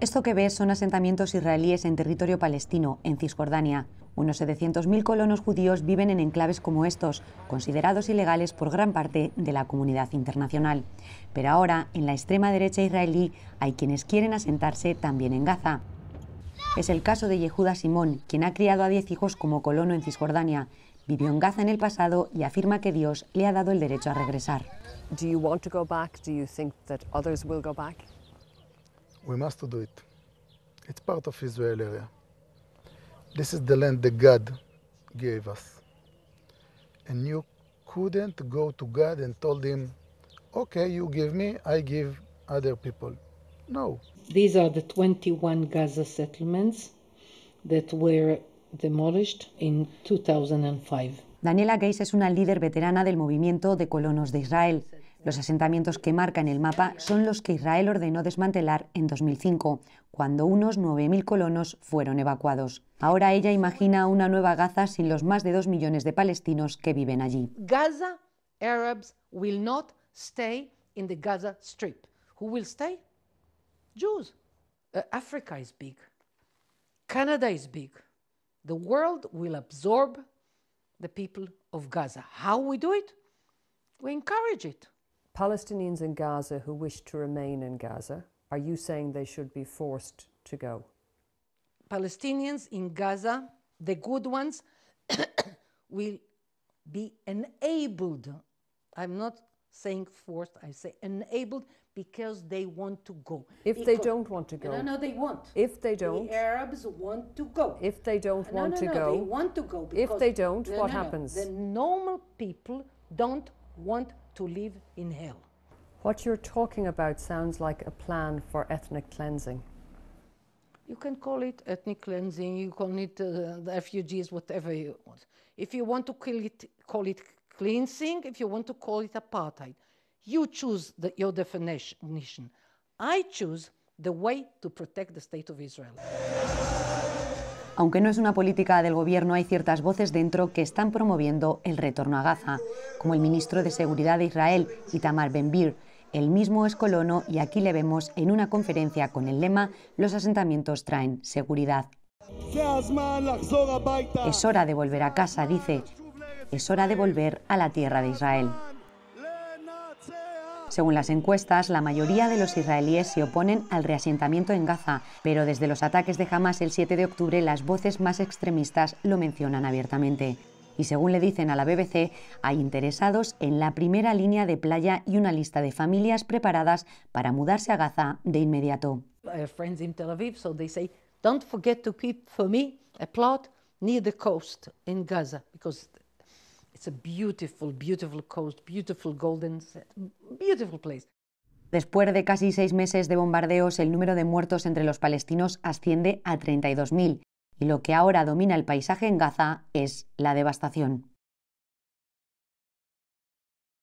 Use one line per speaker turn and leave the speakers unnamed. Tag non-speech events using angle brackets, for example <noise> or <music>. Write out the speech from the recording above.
Esto que ves son asentamientos israelíes en territorio palestino, en Cisjordania. Unos 700.000 colonos judíos viven en enclaves como estos, considerados ilegales por gran parte de la comunidad internacional. Pero ahora, en la extrema derecha israelí, hay quienes quieren asentarse también en Gaza. Es el caso de Yehuda Simón, quien ha criado a 10 hijos como colono en Cisjordania. Vivió en Gaza en el pasado y afirma que Dios le ha dado el derecho a regresar.
we must do it. It's part of Israel area. This is the land that God
gave us.
And you couldn't go to God and told him, okay, you give me, I give other people. No. These are the 21 Gaza settlements that were
demolished in 2005. Daniela Geis es una líder veterana del movimiento de colonos de Israel. Los asentamientos que marca en el mapa son los que Israel ordenó desmantelar en 2005, cuando unos 9.000 colonos fueron evacuados. Ahora ella imagina una nueva Gaza sin los más de 2 millones de palestinos que viven allí.
Gaza Arabs will not stay in the Gaza Strip. Who will stay? Jews. Uh, Africa is big. Canada is big. The world will absorb the people of Gaza. How we do it?
We encourage it. Palestinians in Gaza who wish to remain in Gaza, are you
saying they should be forced to go? Palestinians in Gaza, the good ones, <coughs> will be enabled. I'm not saying forced, I say enabled because they want to go. If because they don't want to go. No, no, they want. If they don't. The Arabs want to go. If they don't want no, no, to no, go. They want to go. If they don't, what happens? The normal people don't want to live in hell.
What you're talking about sounds like a plan for ethnic cleansing.
You can call it ethnic cleansing, you call it uh, refugees, whatever you want. If you want to it, call it cleansing, if you want to call it apartheid, you choose the, your definition. I choose the way to protect the state of Israel.
Aunque no es una política del gobierno, hay ciertas voces dentro que están promoviendo el retorno a Gaza, como el ministro de Seguridad de Israel, Itamar Ben-Gvir. El mismo es colono y aquí le vemos en una conferencia con el lema Los asentamientos traen seguridad. Es hora de volver a casa, dice. Es hora de volver a la tierra de Israel. Según las encuestas, la mayoría de los israelíes se oponen al reasentamiento en Gaza, pero desde los ataques de Hamas el 7 de octubre las voces más extremistas lo mencionan abiertamente. Y según le dicen a la BBC, hay interesados en la primera línea de playa y una lista de familias preparadas para mudarse a Gaza de inmediato.
Gaza It's
Después de casi seis meses de bombardeos, el número de muertos entre los palestinos asciende a 32.000 y lo que ahora domina el paisaje en Gaza es la devastación.